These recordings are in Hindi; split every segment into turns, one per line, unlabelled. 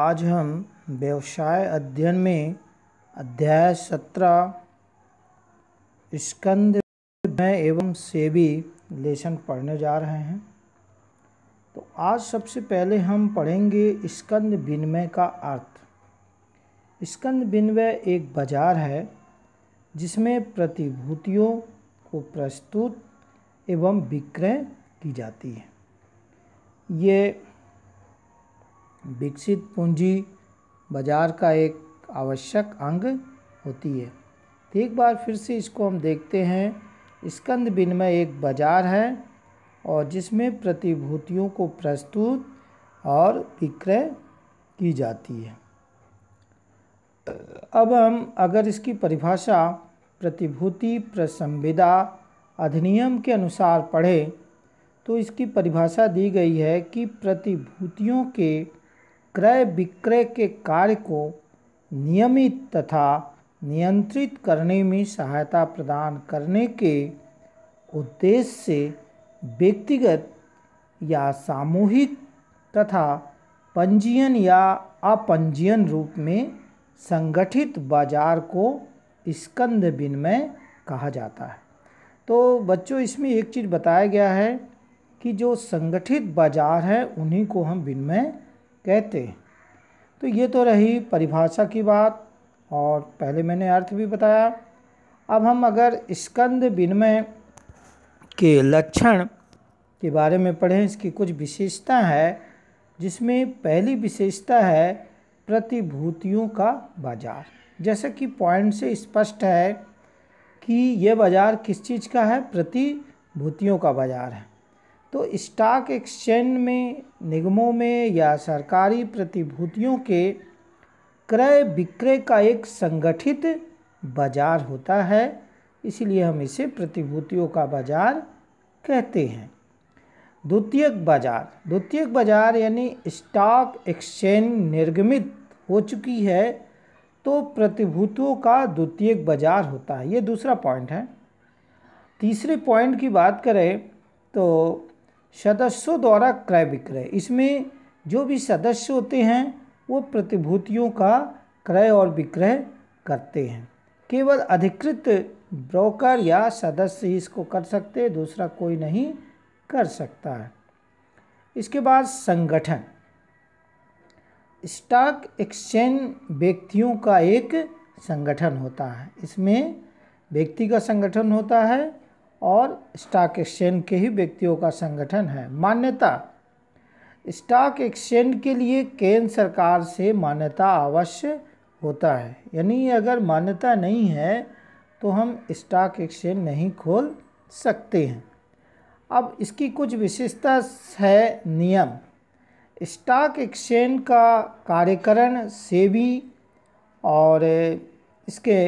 आज हम व्यवसाय अध्ययन में अध्याय सत्रह स्कंद एवं सेवी लेसन पढ़ने जा रहे हैं तो आज सबसे पहले हम पढ़ेंगे स्कंद विनिमय का अर्थ स्कंद विनिमय एक बाजार है जिसमें प्रतिभूतियों को प्रस्तुत एवं विक्रय की जाती है ये विकसित पूंजी बाजार का एक आवश्यक अंग होती है एक बार फिर से इसको हम देखते हैं स्कंद विनिमय एक बाज़ार है और जिसमें प्रतिभूतियों को प्रस्तुत और विक्रय की जाती है अब हम अगर इसकी परिभाषा प्रतिभूति प्रसंविदा अधिनियम के अनुसार पढ़ें तो इसकी परिभाषा दी गई है कि प्रतिभूतियों के क्रय विक्रय के कार्य को नियमित तथा नियंत्रित करने में सहायता प्रदान करने के उद्देश्य से व्यक्तिगत या सामूहिक तथा पंजीयन या अपंजीयन रूप में संगठित बाजार को स्कंद विनिमय कहा जाता है तो बच्चों इसमें एक चीज़ बताया गया है कि जो संगठित बाजार है उन्हीं को हम विनिमय कहते तो ये तो रही परिभाषा की बात और पहले मैंने अर्थ भी बताया अब हम अगर स्कंद विनिमय के लक्षण के बारे में पढ़ें इसकी कुछ विशेषता है जिसमें पहली विशेषता है प्रतिभूतियों का बाज़ार जैसा कि पॉइंट से स्पष्ट है कि यह बाज़ार किस चीज़ का है प्रतिभूतियों का बाज़ार है तो स्टॉक एक्सचेंज में निगमों में या सरकारी प्रतिभूतियों के क्रय विक्रय का एक संगठित बाजार होता है इसलिए हम इसे प्रतिभूतियों का बाजार कहते हैं द्वितीयक बाजार द्वितीयक बाजार यानी स्टॉक एक्सचेंज निर्गमित हो चुकी है तो प्रतिभूतियों का द्वितीयक बाजार होता है ये दूसरा पॉइंट है तीसरे पॉइंट की बात करें तो सदस्यों द्वारा क्रय विक्रय इसमें जो भी सदस्य होते हैं वो प्रतिभूतियों का क्रय और विक्रय करते हैं केवल अधिकृत ब्रोकर या सदस्य ही इसको कर सकते हैं दूसरा कोई नहीं कर सकता है इसके बाद संगठन स्टॉक एक्सचेंज व्यक्तियों का एक संगठन होता है इसमें व्यक्ति का संगठन होता है और स्टॉक एक्सचेंज के ही व्यक्तियों का संगठन है मान्यता स्टॉक एक्सचेंज के लिए केंद्र सरकार से मान्यता अवश्य होता है यानी अगर मान्यता नहीं है तो हम स्टॉक एक्सचेंज नहीं खोल सकते हैं अब इसकी कुछ विशेषता है नियम स्टॉक एक्सचेंज का कार्यकरण सेबी और इसके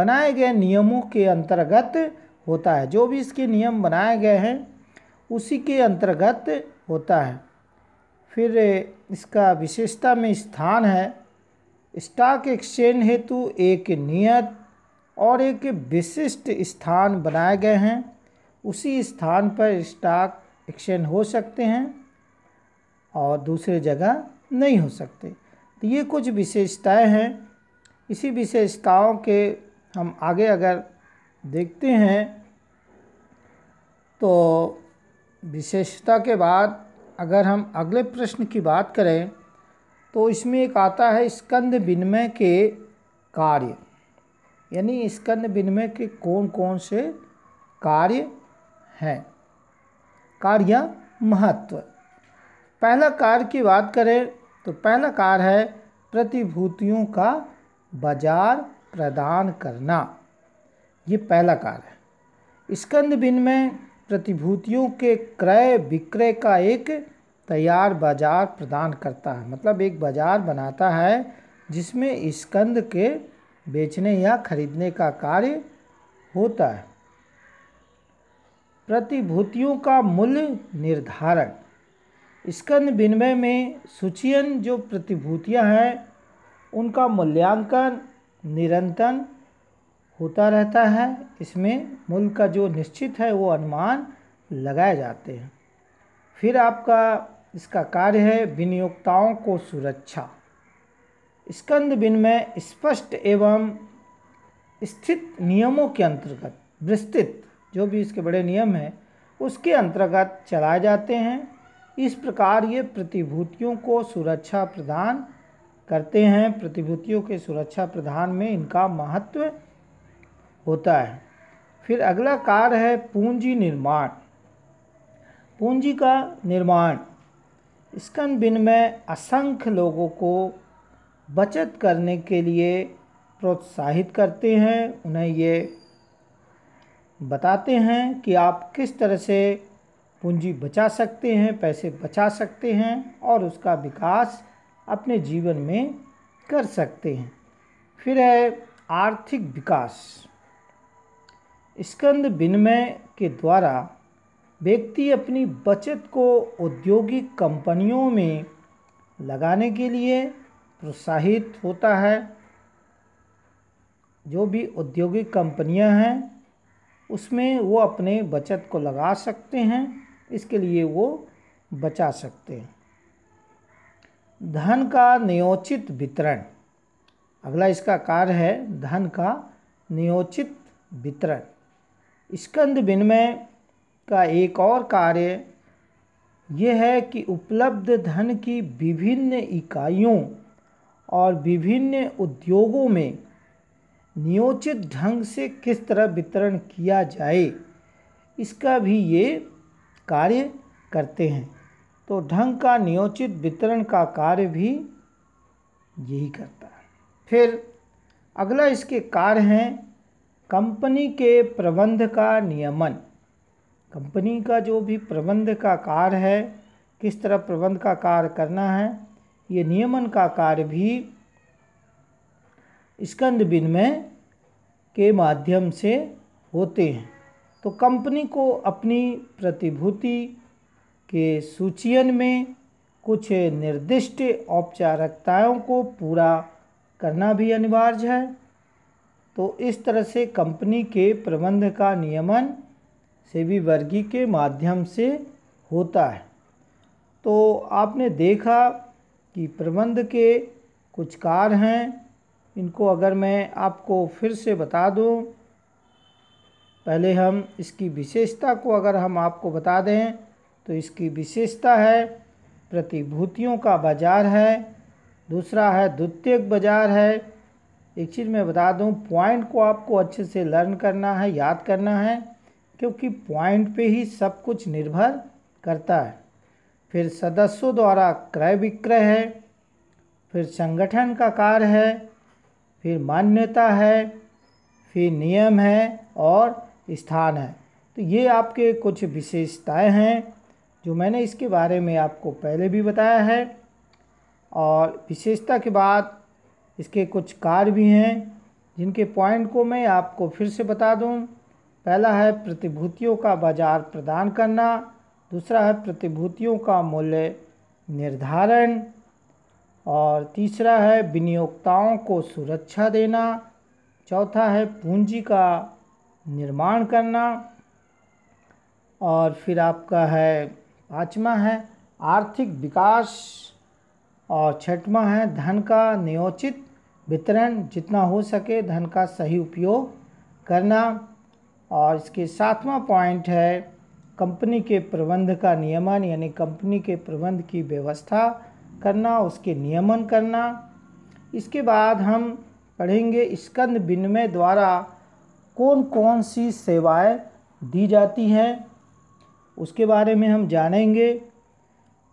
बनाए गए नियमों के अंतर्गत होता है जो भी इसके नियम बनाए गए हैं उसी के अंतर्गत होता है फिर इसका विशेषता में स्थान है स्टॉक एक्सचेंज हेतु एक नियत और एक विशिष्ट स्थान बनाए गए हैं उसी स्थान पर स्टॉक एक्सचेंज हो सकते हैं और दूसरे जगह नहीं हो सकते तो ये कुछ विशेषताएं हैं इसी विशेषताओं के हम आगे अगर देखते हैं तो विशेषता के बाद अगर हम अगले प्रश्न की बात करें तो इसमें एक आता है स्कंद विनिमय के कार्य यानी स्कंद विनिमय के कौन कौन से कार्य हैं कार्य महत्व पहला कार्य की बात करें तो पहला कार्य है प्रतिभूतियों का बाजार प्रदान करना ये पहला कार्य है स्कंद बिन में प्रतिभूतियों के क्रय विक्रय का एक तैयार बाजार प्रदान करता है मतलब एक बाजार बनाता है जिसमें स्कंद के बेचने या खरीदने का कार्य होता है प्रतिभूतियों का मूल्य निर्धारण स्कंद विनिमय में सूचियन जो प्रतिभूतियां हैं उनका मूल्यांकन निरंतर होता रहता है इसमें मूल्य का जो निश्चित है वो अनुमान लगाए जाते हैं फिर आपका इसका कार्य है विनियोक्ताओं को सुरक्षा स्कंद बिन में स्पष्ट एवं स्थित नियमों के अंतर्गत विस्तृत जो भी इसके बड़े नियम हैं उसके अंतर्गत चलाए जाते हैं इस प्रकार ये प्रतिभूतियों को सुरक्षा प्रदान करते हैं प्रतिभूतियों के सुरक्षा प्रदान में इनका महत्व होता है फिर अगला कार्य है पूंजी निर्माण पूंजी का निर्माण स्कन बिन में असंख्य लोगों को बचत करने के लिए प्रोत्साहित करते हैं उन्हें ये बताते हैं कि आप किस तरह से पूंजी बचा सकते हैं पैसे बचा सकते हैं और उसका विकास अपने जीवन में कर सकते हैं फिर है आर्थिक विकास स्कंद विनिमय के द्वारा व्यक्ति अपनी बचत को औद्योगिक कंपनियों में लगाने के लिए प्रोत्साहित होता है जो भी औद्योगिक कंपनियां हैं उसमें वो अपने बचत को लगा सकते हैं इसके लिए वो बचा सकते हैं धन का नियोचित वितरण अगला इसका कार्य है धन का नियोचित वितरण स्कंद विनिमय का एक और कार्य यह है कि उपलब्ध धन की विभिन्न इकाइयों और विभिन्न उद्योगों में नियोजित ढंग से किस तरह वितरण किया जाए इसका भी ये कार्य करते हैं तो ढंग का नियोजित वितरण का कार्य भी यही करता है फिर अगला इसके कार्य हैं कंपनी के प्रबंध का नियमन कंपनी का जो भी प्रबंध का कार्य है किस तरह प्रबंध का कार्य करना है ये नियमन का कार्य भी स्कंद विनिमय के माध्यम से होते हैं तो कंपनी को अपनी प्रतिभूति के सूचियन में कुछ निर्दिष्ट औपचारिकताओं को पूरा करना भी अनिवार्य है तो इस तरह से कंपनी के प्रबंध का नियमन सेबी वर्गी के माध्यम से होता है तो आपने देखा कि प्रबंध के कुछ कार हैं इनको अगर मैं आपको फिर से बता दूं पहले हम इसकी विशेषता को अगर हम आपको बता दें तो इसकी विशेषता है प्रतिभूतियों का बाज़ार है दूसरा है द्वितीयक बाज़ार है एक चीज़ मैं बता दूं पॉइंट को आपको अच्छे से लर्न करना है याद करना है क्योंकि पॉइंट पे ही सब कुछ निर्भर करता है फिर सदस्यों द्वारा क्रय विक्रय है फिर संगठन का कार्य है फिर मान्यता है फिर नियम है और स्थान है तो ये आपके कुछ विशेषताएं हैं जो मैंने इसके बारे में आपको पहले भी बताया है और विशेषता के बाद इसके कुछ कार्य भी हैं जिनके पॉइंट को मैं आपको फिर से बता दूं पहला है प्रतिभूतियों का बाज़ार प्रदान करना दूसरा है प्रतिभूतियों का मूल्य निर्धारण और तीसरा है विनियोक्ताओं को सुरक्षा देना चौथा है पूंजी का निर्माण करना और फिर आपका है पाँचवा है आर्थिक विकास और छठवा है धन का नियोजित वितरण जितना हो सके धन का सही उपयोग करना और इसके सातवां पॉइंट है कंपनी के प्रबंध का नियमन यानी कंपनी के प्रबंध की व्यवस्था करना उसके नियमन करना इसके बाद हम पढ़ेंगे स्कंद विनिमय द्वारा कौन कौन सी सेवाएं दी जाती हैं उसके बारे में हम जानेंगे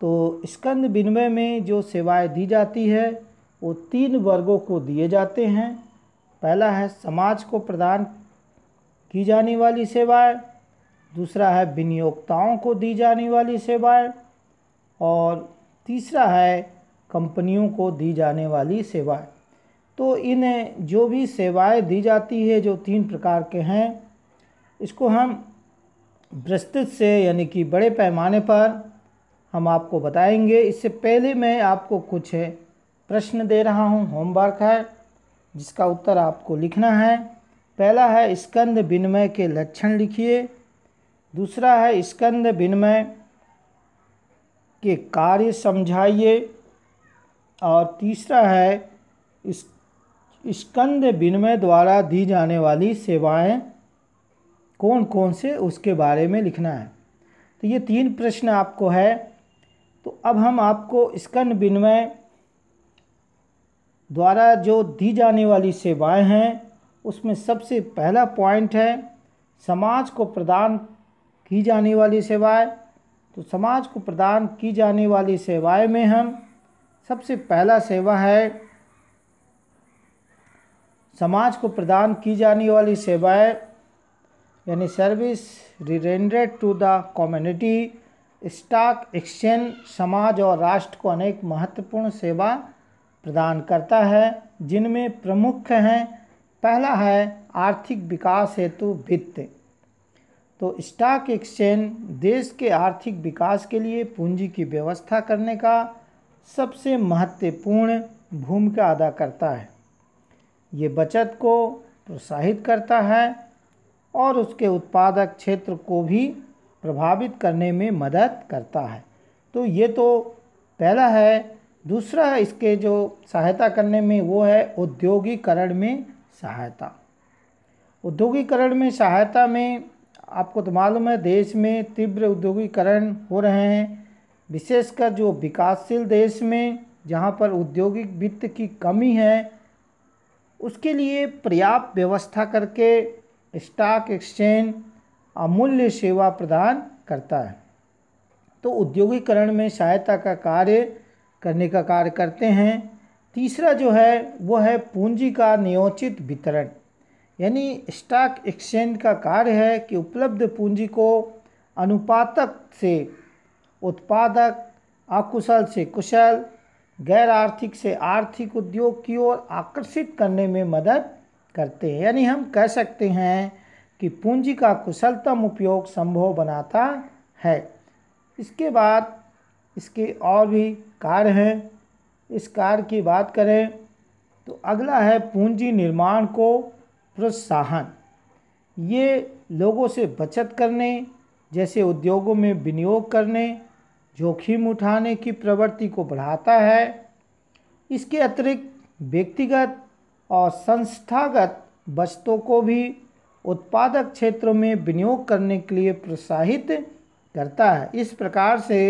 तो स्कंद विनिमय में जो सेवाएं दी जाती है वो तीन वर्गों को दिए जाते हैं पहला है समाज को प्रदान की जाने वाली सेवाएं दूसरा है विनियोक्ताओं को दी जाने वाली सेवाएं और तीसरा है कंपनियों को दी जाने वाली सेवाएं तो इन जो भी सेवाएं दी जाती है जो तीन प्रकार के हैं इसको हम विस्तृत से यानी कि बड़े पैमाने पर हम आपको बताएंगे इससे पहले मैं आपको कुछ प्रश्न दे रहा हूँ होमवर्क है जिसका उत्तर आपको लिखना है पहला है स्कंद विनिमय के लक्षण लिखिए दूसरा है स्कंद विनिमय के कार्य समझाइए और तीसरा है इस स्कंद विनिमय द्वारा दी जाने वाली सेवाएं कौन कौन से उसके बारे में लिखना है तो ये तीन प्रश्न आपको है तो अब हम आपको स्कंद विनिमय द्वारा जो दी जाने वाली सेवाएं हैं उसमें सबसे पहला पॉइंट है समाज को प्रदान की जाने वाली सेवाएं तो समाज को प्रदान की जाने वाली सेवाएं में हम सबसे पहला सेवा है समाज को प्रदान की जाने वाली सेवाएं यानी service rendered to the community stock exchange समाज और राष्ट्र को अनेक महत्वपूर्ण सेवा प्रदान करता है जिनमें प्रमुख हैं पहला है आर्थिक विकास हेतु वित्त तो स्टॉक एक्सचेंज देश के आर्थिक विकास के लिए पूंजी की व्यवस्था करने का सबसे महत्वपूर्ण भूमिका अदा करता है ये बचत को प्रोत्साहित करता है और उसके उत्पादक क्षेत्र को भी प्रभावित करने में मदद करता है तो ये तो पहला है दूसरा है इसके जो सहायता करने में वो है औद्योगिकरण में सहायता औद्योगिकरण में सहायता में आपको तो मालूम है देश में तीव्र उद्योगीकरण हो रहे हैं विशेषकर जो विकासशील देश में जहाँ पर औद्योगिक वित्त की कमी है उसके लिए पर्याप्त व्यवस्था करके स्टॉक एक्सचेंज अमूल्य सेवा प्रदान करता है तो औद्योगिकरण में सहायता का कार्य करने का कार्य करते हैं तीसरा जो है वो है पूंजी का नियोचित वितरण यानी स्टॉक एक्सचेंज का कार्य है कि उपलब्ध पूंजी को अनुपातक से उत्पादक अकुशल से कुशल गैर आर्थिक से आर्थिक उद्योग की ओर आकर्षित करने में मदद करते हैं यानी हम कह सकते हैं कि पूंजी का कुशलतम उपयोग संभव बनाता है इसके बाद इसके और भी कार्य हैं इस कार्य की बात करें तो अगला है पूंजी निर्माण को प्रोत्साहन ये लोगों से बचत करने जैसे उद्योगों में विनियोग करने जोखिम उठाने की प्रवृत्ति को बढ़ाता है इसके अतिरिक्त व्यक्तिगत और संस्थागत बचतों को भी उत्पादक क्षेत्रों में विनियोग करने के लिए प्रोत्साहित करता है इस प्रकार से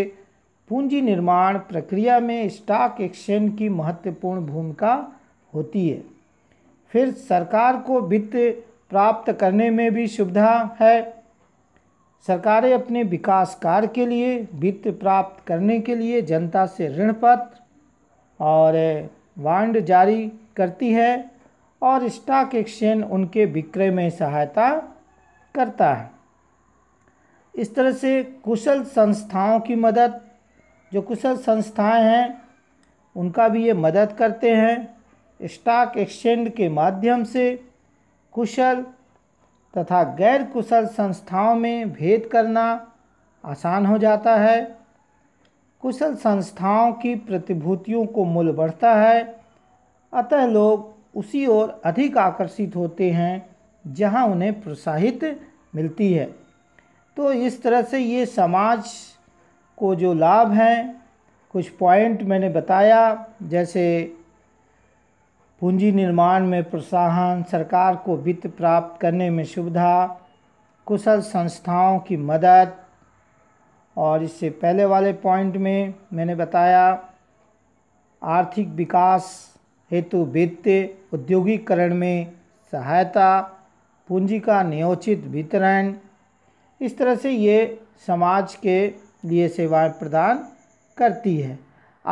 पूंजी निर्माण प्रक्रिया में स्टॉक एक्सचेंज की महत्वपूर्ण भूमिका होती है फिर सरकार को वित्त प्राप्त करने में भी सुविधा है सरकारें अपने विकास कार्य के लिए वित्त प्राप्त करने के लिए जनता से ऋण पत्र और बांड जारी करती है और स्टॉक एक्सचेंज उनके विक्रय में सहायता करता है इस तरह से कुशल संस्थाओं की मदद जो कुशल संस्थाएं हैं उनका भी ये मदद करते हैं स्टॉक एक्सचेंज के माध्यम से कुशल तथा गैर कुशल संस्थाओं में भेद करना आसान हो जाता है कुशल संस्थाओं की प्रतिभूतियों को मूल बढ़ता है अतः लोग उसी ओर अधिक आकर्षित होते हैं जहां उन्हें प्रोत्साहित मिलती है तो इस तरह से ये समाज को जो लाभ हैं कुछ पॉइंट मैंने बताया जैसे पूंजी निर्माण में प्रोत्साहन सरकार को वित्त प्राप्त करने में सुविधा कुशल संस्थाओं की मदद और इससे पहले वाले पॉइंट में मैंने बताया आर्थिक विकास हेतु वित्त उद्योगिकरण में सहायता पूंजी का नियोचित वितरण इस तरह से ये समाज के लिए सेवाएं प्रदान करती है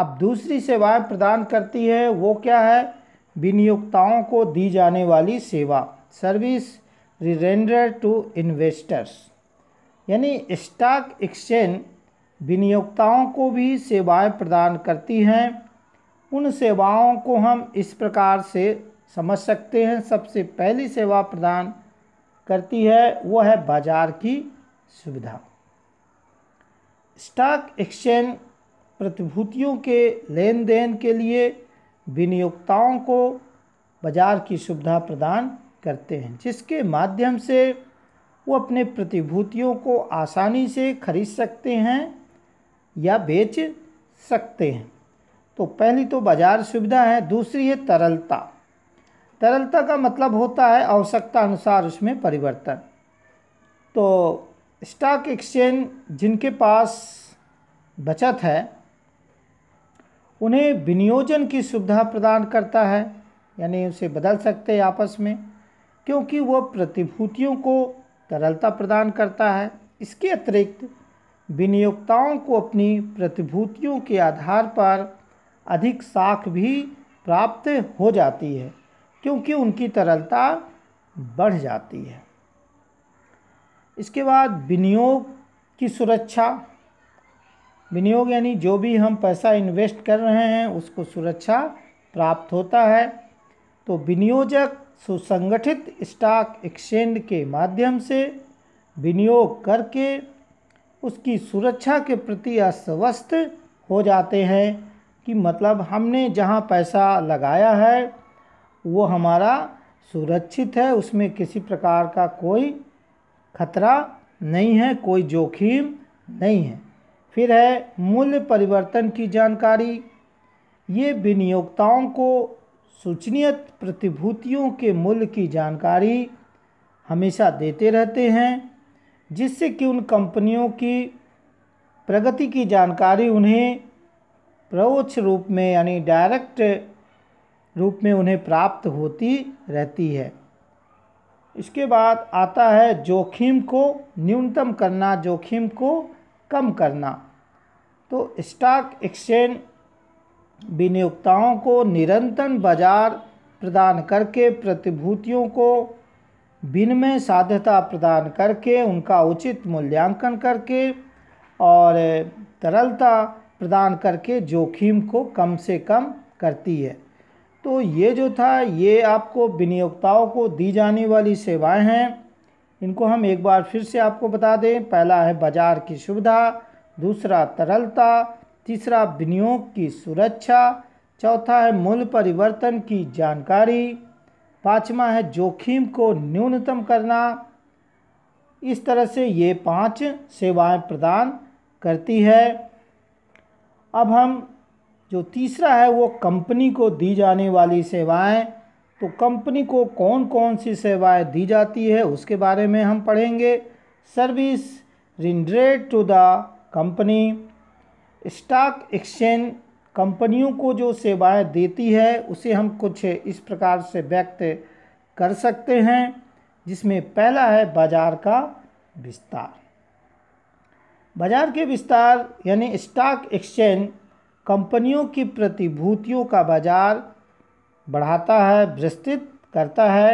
अब दूसरी सेवाएं प्रदान करती है वो क्या है विनियोक्ताओं को दी जाने वाली सेवा सर्विस रिरेंडर टू इन्वेस्टर्स यानी स्टॉक एक्सचेंज विनियोक्ताओं को भी सेवाएं प्रदान करती हैं उन सेवाओं को हम इस प्रकार से समझ सकते हैं सबसे पहली सेवा प्रदान करती है वह है बाज़ार की सुविधा स्टॉक एक्सचेंज प्रतिभूतियों के लेन देन के लिए विनियोक्ताओं को बाजार की सुविधा प्रदान करते हैं जिसके माध्यम से वो अपने प्रतिभूतियों को आसानी से खरीद सकते हैं या बेच सकते हैं तो पहली तो बाजार सुविधा है दूसरी है तरलता तरलता का मतलब होता है आवश्यकता अनुसार उसमें परिवर्तन तो स्टॉक एक्सचेंज जिनके पास बचत है उन्हें विनियोजन की सुविधा प्रदान करता है यानी उसे बदल सकते हैं आपस में क्योंकि वह प्रतिभूतियों को तरलता प्रदान करता है इसके अतिरिक्त विनियोक्ताओं को अपनी प्रतिभूतियों के आधार पर अधिक साख भी प्राप्त हो जाती है क्योंकि उनकी तरलता बढ़ जाती है इसके बाद विनियोग की सुरक्षा विनियोग यानी जो भी हम पैसा इन्वेस्ट कर रहे हैं उसको सुरक्षा प्राप्त होता है तो विनियोजक सुसंगठित स्टॉक एक्सचेंज के माध्यम से विनियोग करके उसकी सुरक्षा के प्रति अस्वस्थ हो जाते हैं कि मतलब हमने जहाँ पैसा लगाया है वो हमारा सुरक्षित है उसमें किसी प्रकार का कोई खतरा नहीं है कोई जोखिम नहीं है फिर है मूल्य परिवर्तन की जानकारी ये विनियोक्ताओं को सूचनीयत प्रतिभूतियों के मूल्य की जानकारी हमेशा देते रहते हैं जिससे कि उन कंपनियों की प्रगति की जानकारी उन्हें प्रोच रूप में यानी डायरेक्ट रूप में उन्हें प्राप्त होती रहती है इसके बाद आता है जोखिम को न्यूनतम करना जोखिम को कम करना तो स्टॉक एक्सचेंज विनियोक्ताओं को निरंतर बाजार प्रदान करके प्रतिभूतियों को विनिमय साध्यता प्रदान करके उनका उचित मूल्यांकन करके और तरलता प्रदान करके जोखिम को कम से कम करती है तो ये जो था ये आपको विनियोक्ताओं को दी जाने वाली सेवाएं हैं इनको हम एक बार फिर से आपको बता दें पहला है बाज़ार की सुविधा दूसरा तरलता तीसरा विनियोग की सुरक्षा चौथा है मूल्य परिवर्तन की जानकारी पाँचवा है जोखिम को न्यूनतम करना इस तरह से ये पांच सेवाएं प्रदान करती है अब हम जो तीसरा है वो कंपनी को दी जाने वाली सेवाएं तो कंपनी को कौन कौन सी सेवाएं दी जाती है उसके बारे में हम पढ़ेंगे service rendered to the company stock exchange कंपनियों को जो सेवाएं देती है उसे हम कुछ इस प्रकार से व्यक्त कर सकते हैं जिसमें पहला है बाज़ार का विस्तार बाज़ार के विस्तार यानी स्टॉक एक्सचेंज कंपनियों की प्रतिभूतियों का बाज़ार बढ़ाता है विस्तृत करता है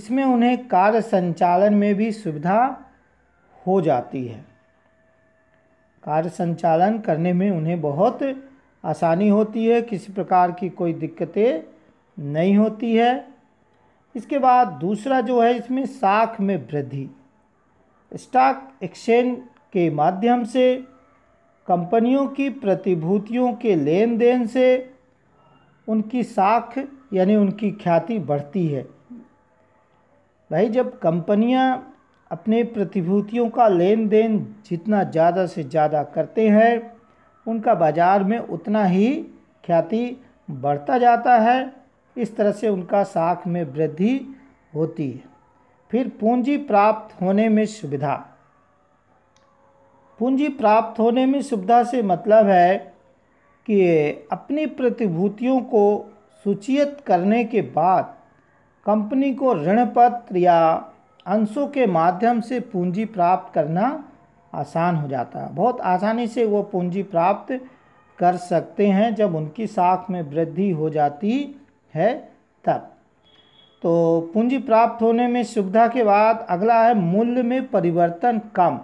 इसमें उन्हें कार्य संचालन में भी सुविधा हो जाती है कार्य संचालन करने में उन्हें बहुत आसानी होती है किसी प्रकार की कोई दिक्कतें नहीं होती है इसके बाद दूसरा जो है इसमें साख में वृद्धि स्टॉक एक्सचेंज के माध्यम से कंपनियों की प्रतिभूतियों के लेन देन से उनकी साख यानी उनकी ख्याति बढ़ती है भाई जब कंपनियां अपने प्रतिभूतियों का लेन देन जितना ज़्यादा से ज़्यादा करते हैं उनका बाज़ार में उतना ही ख्याति बढ़ता जाता है इस तरह से उनका साख में वृद्धि होती है फिर पूंजी प्राप्त होने में सुविधा पूंजी प्राप्त होने में सुविधा से मतलब है कि अपनी प्रतिभूतियों को सूचित करने के बाद कंपनी को ऋण पत्र या अंशों के माध्यम से पूंजी प्राप्त करना आसान हो जाता है बहुत आसानी से वो पूंजी प्राप्त कर सकते हैं जब उनकी साख में वृद्धि हो जाती है तब तो पूंजी प्राप्त होने में सुविधा के बाद अगला है मूल्य में परिवर्तन कम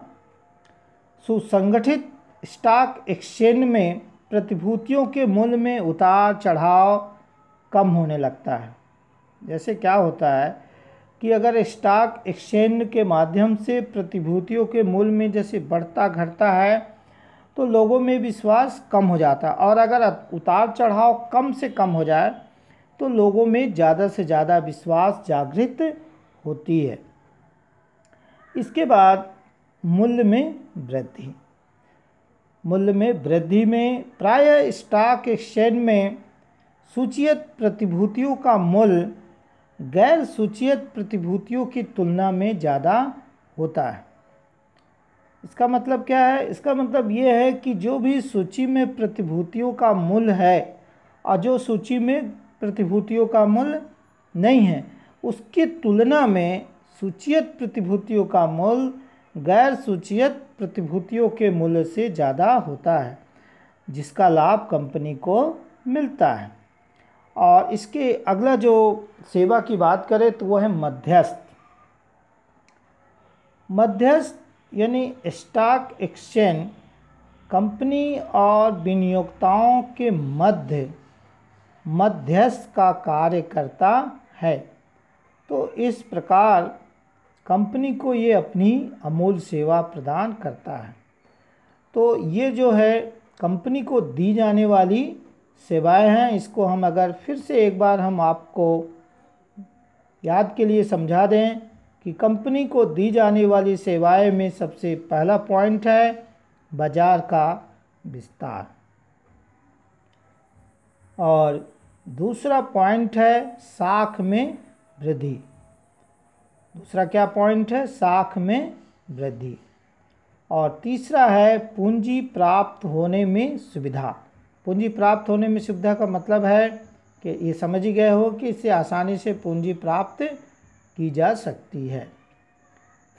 सुसंगठित स्टॉक एक्सचेंज में प्रतिभूतियों के मूल्य में उतार चढ़ाव कम होने लगता है जैसे क्या होता है कि अगर स्टॉक एक्सचेंज के माध्यम से प्रतिभूतियों के मूल्य में जैसे बढ़ता घटता है तो लोगों में विश्वास कम हो जाता है और अगर उतार चढ़ाव कम से कम हो जाए तो लोगों में ज़्यादा से ज़्यादा विश्वास जागृत होती है इसके बाद मूल्य में वृद्धि मूल्य में वृद्धि में प्राय स्टॉक एक्सचेंज में सूचियत प्रतिभूतियों का मूल्य गैर सूचियत प्रतिभूतियों की तुलना में ज़्यादा होता है इसका मतलब क्या है इसका मतलब ये है कि जो भी सूची में प्रतिभूतियों का मूल्य है और जो सूची में प्रतिभूतियों का मूल्य नहीं है उसकी तुलना में सूचियत प्रतिभूतियों का मूल्य गैर सूचियत प्रतिभूतियों के मूल्य से ज़्यादा होता है जिसका लाभ कंपनी को मिलता है और इसके अगला जो सेवा की बात करें तो वह है मध्यस्थ मध्यस्थ यानी स्टॉक एक्सचेंज कंपनी और विनियोक्ताओं के मध्य मध्यस्थ का कार्य करता है तो इस प्रकार कंपनी को ये अपनी अमूल सेवा प्रदान करता है तो ये जो है कंपनी को दी जाने वाली सेवाएं हैं इसको हम अगर फिर से एक बार हम आपको याद के लिए समझा दें कि कंपनी को दी जाने वाली सेवाएं में सबसे पहला पॉइंट है बाज़ार का विस्तार और दूसरा पॉइंट है साख में वृद्धि दूसरा क्या पॉइंट है साख में वृद्धि और तीसरा है पूंजी प्राप्त होने में सुविधा पूंजी प्राप्त होने में सुविधा का मतलब है कि ये समझ गए हो कि इससे आसानी से पूंजी प्राप्त की जा सकती है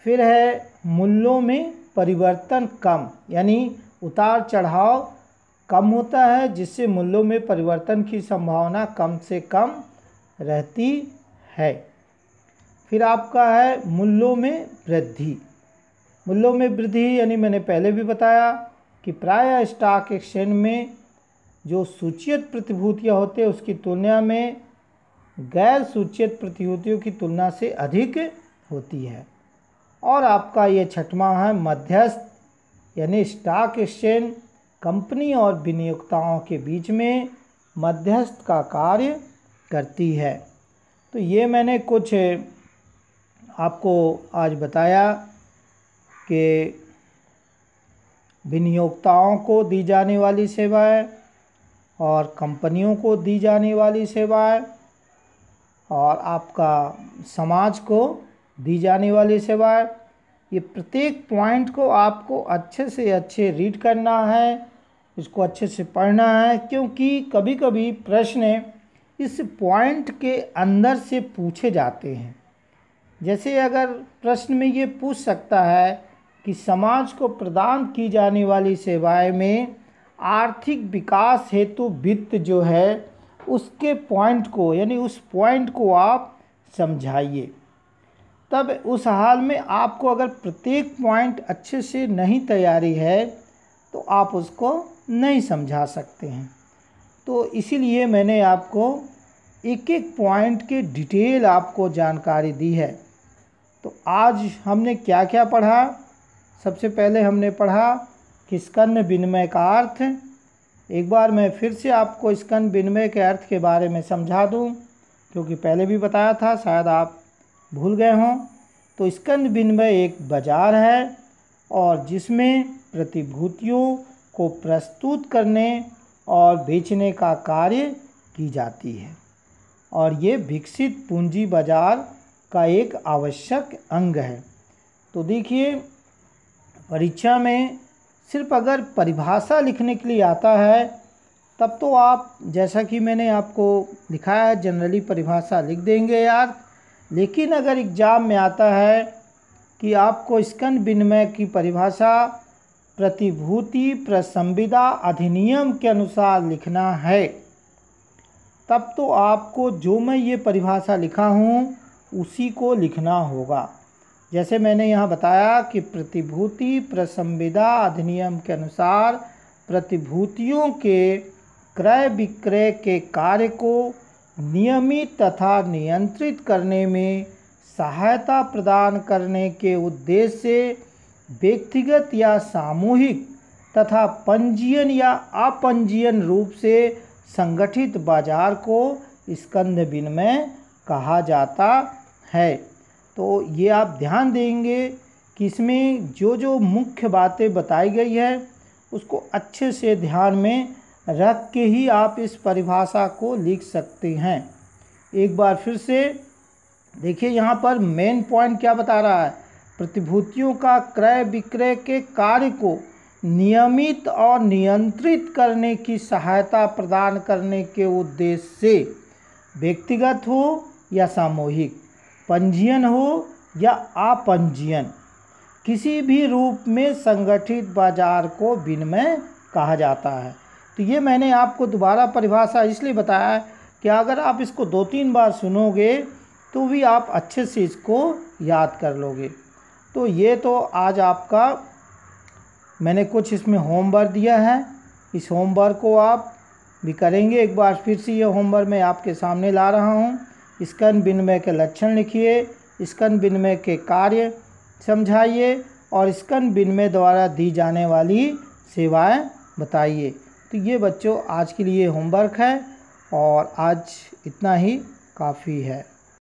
फिर है मूल्यों में परिवर्तन कम यानी उतार चढ़ाव कम होता है जिससे मूल्यों में परिवर्तन की संभावना कम से कम रहती है फिर आपका है मूल्यों में वृद्धि मूल्यों में वृद्धि यानी मैंने पहले भी बताया कि प्राय स्टॉक एक्सचेंज में जो सूचित प्रतिभूतियाँ होती है उसकी तुलना में गैर सूचित प्रतिभूतियों की तुलना से अधिक होती है और आपका ये छठवा है मध्यस्थ यानी स्टॉक एक्सचेंज कंपनी और विनियोक्ताओं के बीच में मध्यस्थ का कार्य करती है तो ये मैंने कुछ आपको आज बताया कि विनियोक्ताओं को दी जाने वाली सेवाएं और कंपनियों को दी जाने वाली सेवाएं और आपका समाज को दी जाने वाली सेवाएं ये प्रत्येक पॉइंट को आपको अच्छे से अच्छे रीड करना है इसको अच्छे से पढ़ना है क्योंकि कभी कभी प्रश्न इस पॉइंट के अंदर से पूछे जाते हैं जैसे अगर प्रश्न में ये पूछ सकता है कि समाज को प्रदान की जाने वाली सेवाएं में आर्थिक विकास हेतु वित्त जो है उसके पॉइंट को यानी उस पॉइंट को आप समझाइए तब उस हाल में आपको अगर प्रत्येक पॉइंट अच्छे से नहीं तैयारी है तो आप उसको नहीं समझा सकते हैं तो इसीलिए मैंने आपको एक एक पॉइंट के डिटेल आपको जानकारी दी है तो आज हमने क्या क्या पढ़ा सबसे पहले हमने पढ़ा कि स्कन्न विनिमय का अर्थ एक बार मैं फिर से आपको स्कन विनिमय के अर्थ के बारे में समझा दूं क्योंकि पहले भी बताया था शायद आप भूल गए हों तो स्कंद विनिमय एक बाज़ार है और जिसमें प्रतिभूतियों को प्रस्तुत करने और बेचने का कार्य की जाती है और ये विकसित पूंजी बाज़ार का एक आवश्यक अंग है तो देखिए परीक्षा में सिर्फ अगर परिभाषा लिखने के लिए आता है तब तो आप जैसा कि मैंने आपको लिखा है जनरली परिभाषा लिख देंगे यार लेकिन अगर एग्ज़ाम में आता है कि आपको स्कन विनिमय की परिभाषा प्रतिभूति प्रसंविदा अधिनियम के अनुसार लिखना है तब तो आपको जो मैं ये परिभाषा लिखा हूँ उसी को लिखना होगा जैसे मैंने यहाँ बताया कि प्रतिभूति प्रसंविदा अधिनियम के अनुसार प्रतिभूतियों के क्रय विक्रय के कार्य को नियमित तथा नियंत्रित करने में सहायता प्रदान करने के उद्देश्य से व्यक्तिगत या सामूहिक तथा पंजीयन या अपंजीयन रूप से संगठित बाजार को स्कंद विनिमय कहा जाता है तो ये आप ध्यान देंगे कि इसमें जो जो मुख्य बातें बताई गई है उसको अच्छे से ध्यान में रख के ही आप इस परिभाषा को लिख सकते हैं एक बार फिर से देखिए यहाँ पर मेन पॉइंट क्या बता रहा है प्रतिभूतियों का क्रय विक्रय के कार्य को नियमित और नियंत्रित करने की सहायता प्रदान करने के उद्देश्य से व्यक्तिगत हो या सामूहिक पंजीयन हो या अपंजीयन किसी भी रूप में संगठित बाजार को विनिमय कहा जाता है तो ये मैंने आपको दोबारा परिभाषा इसलिए बताया है कि अगर आप इसको दो तीन बार सुनोगे तो भी आप अच्छे से इसको याद कर लोगे तो ये तो आज आपका मैंने कुछ इसमें होमवर्क दिया है इस होमवर्क को आप भी करेंगे एक बार फिर से ये होमवर्क मैं आपके सामने ला रहा हूँ स्कन विनिमय के लक्षण लिखिए स्कन विनिमय के कार्य समझाइए और स्कन विनिमय द्वारा दी जाने वाली सेवाएं बताइए तो ये बच्चों आज के लिए होमवर्क है और आज इतना ही काफ़ी है